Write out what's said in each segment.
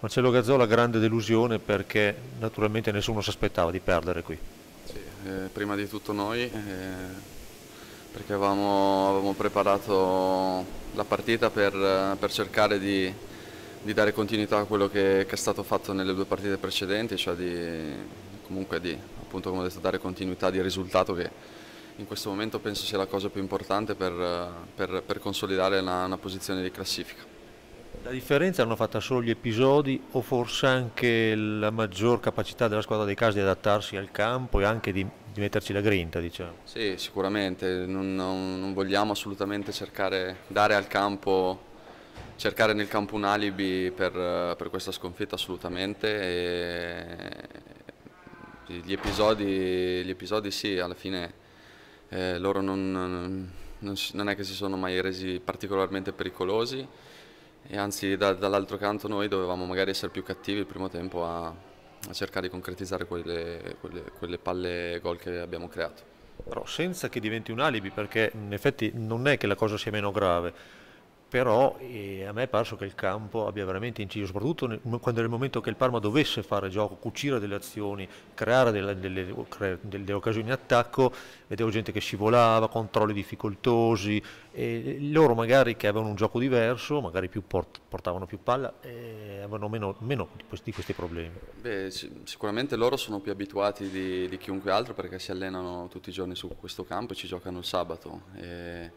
Marcello Gazzola grande delusione perché naturalmente nessuno si aspettava di perdere qui. Sì, eh, prima di tutto noi eh, perché avevamo, avevamo, preparato la partita per, per cercare di, di, dare continuità a quello che, che, è stato fatto nelle due partite precedenti, cioè di, comunque di appunto come detto, dare continuità di risultato che in questo momento penso sia la cosa più importante per, per, per consolidare una, una posizione di classifica. La differenza l'hanno fatta solo gli episodi o forse anche la maggior capacità della squadra dei casi di adattarsi al campo e anche di, di metterci la grinta, diciamo. Sì, sicuramente, non, non, non vogliamo assolutamente cercare, dare al campo cercare nel campo un alibi per, per questa sconfitta assolutamente. E gli, episodi, gli episodi sì, alla fine eh, loro non, non, non, è che si sono mai resi particolarmente pericolosi. E anzi, da, dall'altro canto noi dovevamo magari essere più cattivi il primo tempo a, a cercare di concretizzare quelle, quelle, quelle palle gol che abbiamo creato. Però senza che diventi un alibi, perché in effetti non è che la cosa sia meno grave però eh, a me è parso che il campo abbia veramente inciso, soprattutto nel, quando nel momento che il Parma dovesse fare gioco, cucire delle azioni, creare delle, delle, delle occasioni in attacco, vedevo gente che scivolava, controlli difficoltosi, loro magari che avevano un gioco diverso, magari più port portavano più palla, eh, avevano meno, meno di, questi, di, questi, problemi. Beh, sicuramente loro sono più abituati di, di, chiunque altro perché si allenano tutti i giorni su questo campo e ci giocano il sabato. E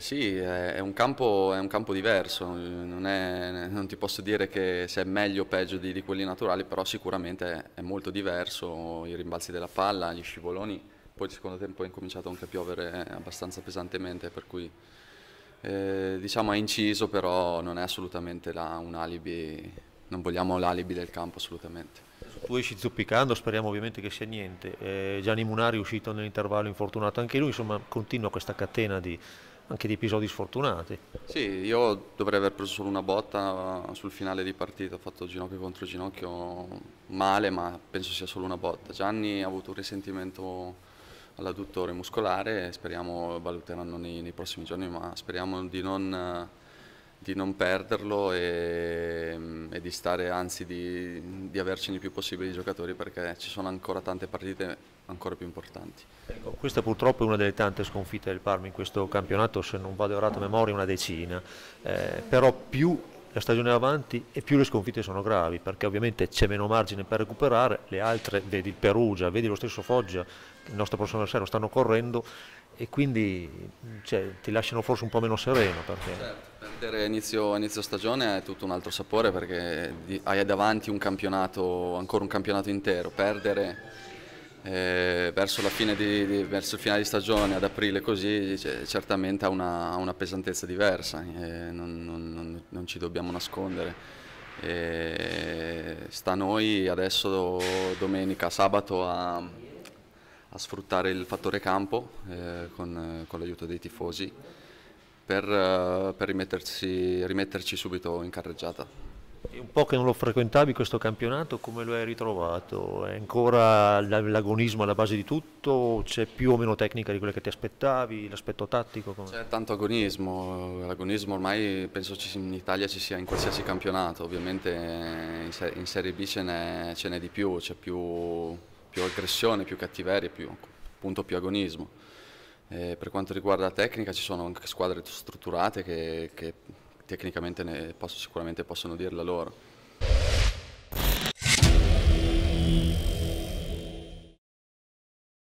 sì, è un, campo, è un campo diverso, non, è, non, ti posso dire che se è meglio o peggio di, di quelli naturali, però sicuramente è, molto diverso, i rimbalzi della palla, gli scivoloni, poi il secondo tempo è incominciato anche a piovere abbastanza pesantemente, per cui eh, diciamo ha inciso, però non è assolutamente la, un alibi, non vogliamo l'alibi del campo assolutamente. Tu esci zuppicando, speriamo ovviamente che sia niente. Eh, Gianni Munari è uscito nell'intervallo infortunato anche lui, insomma continua questa catena di, anche di episodi sfortunati. Sì, io dovrei aver preso solo una botta sul finale di partita, ho fatto ginocchio contro ginocchio male, ma penso sia solo una botta. Gianni ha avuto un risentimento all'adduttore muscolare, speriamo valuteranno nei, nei prossimi giorni, ma speriamo di non di non perderlo e, mm, e, di stare, anzi di, di avercene il più possibile di giocatori perché ci sono ancora tante partite ancora più importanti. Ecco, questa purtroppo è una delle tante sconfitte del Parma in questo campionato, se non vado errato a memoria una decina, eh, però più la stagione è avanti e più le sconfitte sono gravi perché ovviamente c'è meno margine per recuperare, le altre, vedi il Perugia, vedi lo stesso Foggia, il nostro prossimo avversario, stanno correndo e quindi cioè, ti lasciano forse un po' meno sereno. Perché... Certo perdere inizio, inizio stagione è tutto un altro sapore perché hai davanti un campionato, ancora un campionato intero, perdere eh, verso, di, di, verso, il finale di stagione, ad aprile così, certamente ha una, una, pesantezza diversa, eh, non, non, non, ci dobbiamo nascondere. Eh, sta a noi adesso domenica, sabato a, a sfruttare il fattore campo eh, con, con l'aiuto dei tifosi per, eh, per rimetterci subito in carreggiata. un po' che non lo frequentavi questo campionato, come lo hai ritrovato? È ancora l'agonismo alla base di tutto? C'è più o meno tecnica di quella che ti aspettavi? L'aspetto tattico? C'è tanto agonismo, l'agonismo ormai penso in Italia ci sia in qualsiasi campionato, ovviamente in, Serie B ce n'è di più, c'è più, più aggressione, più cattiveria, più, appunto più agonismo. Eh, per quanto riguarda la tecnica ci sono anche squadre strutturate che, che tecnicamente ne posso, sicuramente possono dirla loro.